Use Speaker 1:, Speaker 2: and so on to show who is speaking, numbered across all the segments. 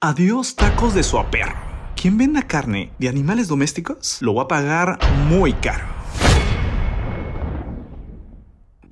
Speaker 1: Adiós tacos de su aperro. Quien venda carne de animales domésticos lo va a pagar muy caro.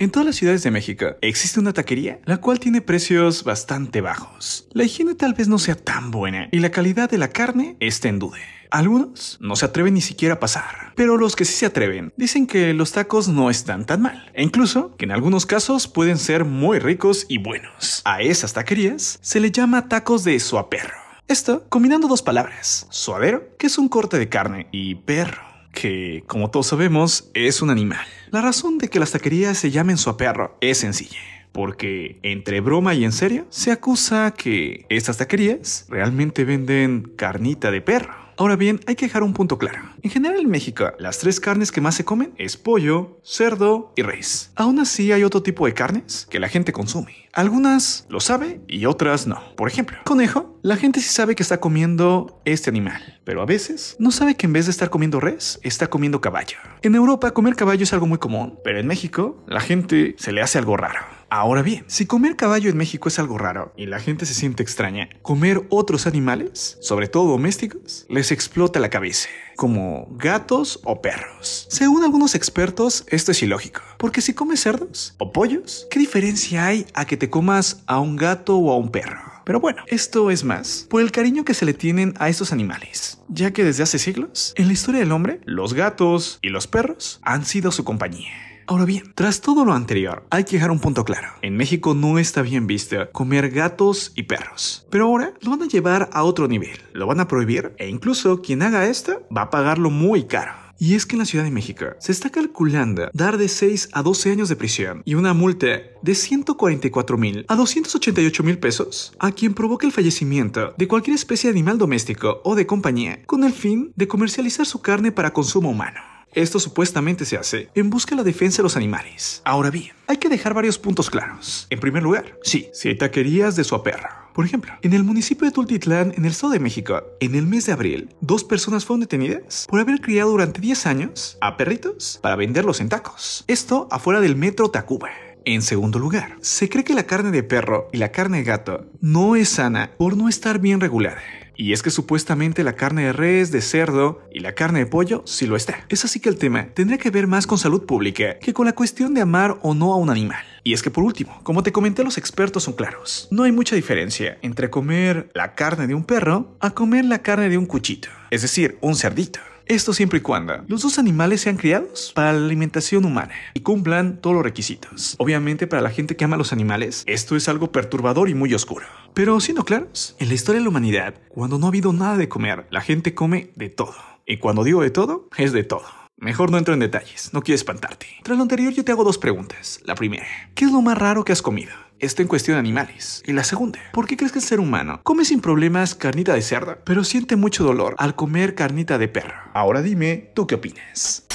Speaker 1: En todas las ciudades de México existe una taquería, la cual tiene precios bastante bajos. La higiene tal vez no sea tan buena y la calidad de la carne está en duda. Algunos no se atreven ni siquiera a pasar, pero los que sí se atreven dicen que los tacos no están tan mal, e incluso que en algunos casos pueden ser muy ricos y buenos. A esas taquerías se le llama tacos de suaperro. Esto combinando dos palabras, suadero, que es un corte de carne, y perro, que, como todos sabemos, es un animal. La razón de que las taquerías se llamen suaperro es sencilla porque entre broma y en serio se acusa que estas taquerías realmente venden carnita de perro. Ahora bien, hay que dejar un punto claro. En general en México, las tres carnes que más se comen es pollo, cerdo y res. Aún así hay otro tipo de carnes que la gente consume. Algunas lo sabe y otras no. Por ejemplo, conejo, la gente sí sabe que está comiendo este animal, pero a veces no sabe que en vez de estar comiendo res, está comiendo caballo. En Europa comer caballo es algo muy común, pero en México la gente se le hace algo raro. Ahora bien, si comer caballo en México es algo raro y la gente se siente extraña, comer otros animales, sobre todo domésticos, les explota la cabeza, como gatos o perros. Según algunos expertos, esto es ilógico, porque si comes cerdos o pollos, ¿qué diferencia hay a que te comas a un gato o a un perro? Pero bueno, esto es más por el cariño que se le tienen a estos animales, ya que desde hace siglos, en la historia del hombre, los gatos y los perros han sido su compañía. Ahora bien, tras todo lo anterior, hay que dejar un punto claro. En México no está bien visto comer gatos y perros. Pero ahora lo van a llevar a otro nivel. Lo van a prohibir e incluso quien haga esto va a pagarlo muy caro. Y es que en la Ciudad de México se está calculando dar de 6 a 12 años de prisión y una multa de 144 mil a 288 mil pesos a quien provoque el fallecimiento de cualquier especie de animal doméstico o de compañía con el fin de comercializar su carne para consumo humano. Esto supuestamente se hace en busca de la defensa de los animales. Ahora bien, hay que dejar varios puntos claros. En primer lugar, sí, si hay taquerías de su perro. Por ejemplo, en el municipio de Tultitlán, en el sur de México, en el mes de abril, dos personas fueron detenidas por haber criado durante 10 años a perritos para venderlos en tacos. Esto afuera del metro Tacuba. En segundo lugar, se cree que la carne de perro y la carne de gato no es sana por no estar bien regulada. Y es que supuestamente la carne de res, de cerdo y la carne de pollo sí lo está. Es así que el tema tendría que ver más con salud pública que con la cuestión de amar o no a un animal. Y es que por último, como te comenté, los expertos son claros. No hay mucha diferencia entre comer la carne de un perro a comer la carne de un cuchito, es decir, un cerdito. Esto siempre y cuando los dos animales sean criados para la alimentación humana y cumplan todos los requisitos. Obviamente para la gente que ama los animales, esto es algo perturbador y muy oscuro. Pero siendo claros, en la historia de la humanidad, cuando no ha habido nada de comer, la gente come de todo. Y cuando digo de todo, es de todo. Mejor no entro en detalles, no quiero espantarte. Tras lo anterior yo te hago dos preguntas. La primera, ¿qué es lo más raro que has comido? Está en cuestión de animales. Y la segunda, ¿por qué crees que el ser humano come sin problemas carnita de cerda, pero siente mucho dolor al comer carnita de perro? Ahora dime, ¿tú qué opinas?